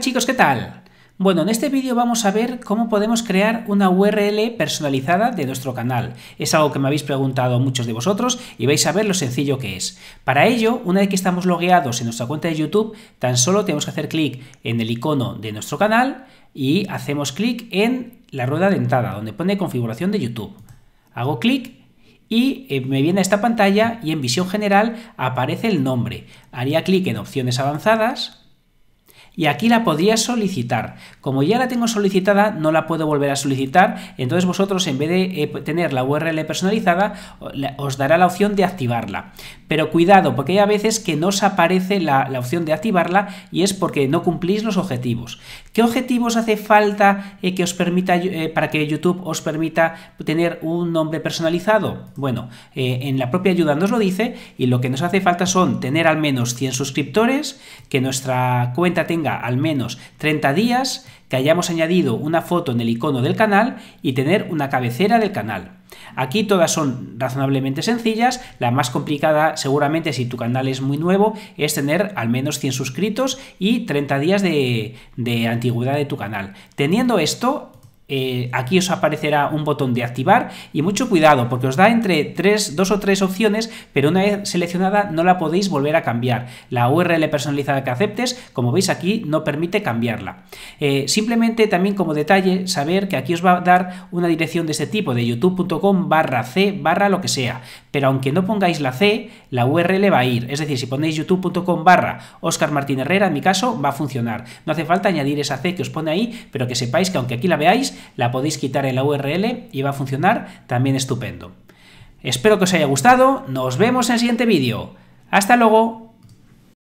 Chicos, ¿qué tal? Bueno, en este vídeo vamos a ver cómo podemos crear una URL personalizada de nuestro canal. Es algo que me habéis preguntado muchos de vosotros y vais a ver lo sencillo que es. Para ello, una vez que estamos logueados en nuestra cuenta de YouTube, tan solo tenemos que hacer clic en el icono de nuestro canal y hacemos clic en la rueda dentada, donde pone configuración de YouTube. Hago clic y eh, me viene a esta pantalla y en visión general aparece el nombre. Haría clic en opciones avanzadas y aquí la podía solicitar. Como ya la tengo solicitada, no la puedo volver a solicitar, entonces vosotros en vez de eh, tener la URL personalizada, os dará la opción de activarla. Pero cuidado, porque hay a veces que no os aparece la, opción de activarla y es porque no cumplís los objetivos. ¿Qué objetivos hace falta eh, que os permita, eh, para que YouTube os permita tener un nombre personalizado? Bueno, eh, en la propia ayuda nos lo dice y lo que nos hace falta son tener al menos 100 suscriptores, que nuestra cuenta tenga al menos 30 días, que hayamos añadido una foto en el icono del canal y tener una cabecera del canal. Aquí todas son razonablemente sencillas, la más complicada seguramente si tu canal es muy nuevo es tener al menos 100 suscritos y 30 días de, antigüedad de tu canal. Teniendo esto, eh, aquí os aparecerá un botón de activar y mucho cuidado porque os da entre tres, dos o tres opciones, pero una vez seleccionada no la podéis volver a cambiar. La URL personalizada que aceptes, como veis aquí, no permite cambiarla. Eh, simplemente también como detalle, saber que aquí os va a dar una dirección de este tipo, de youtube.com barra c barra lo que sea, pero aunque no pongáis la c, la URL va a ir. Es decir, si ponéis youtube.com barra Oscar Martín Herrera, en mi caso, va a funcionar. No hace falta añadir esa c que os pone ahí, pero que sepáis que aunque aquí la veáis, la podéis quitar en la URL y va a funcionar también estupendo. Espero que os haya gustado, nos vemos en el siguiente vídeo. ¡Hasta luego!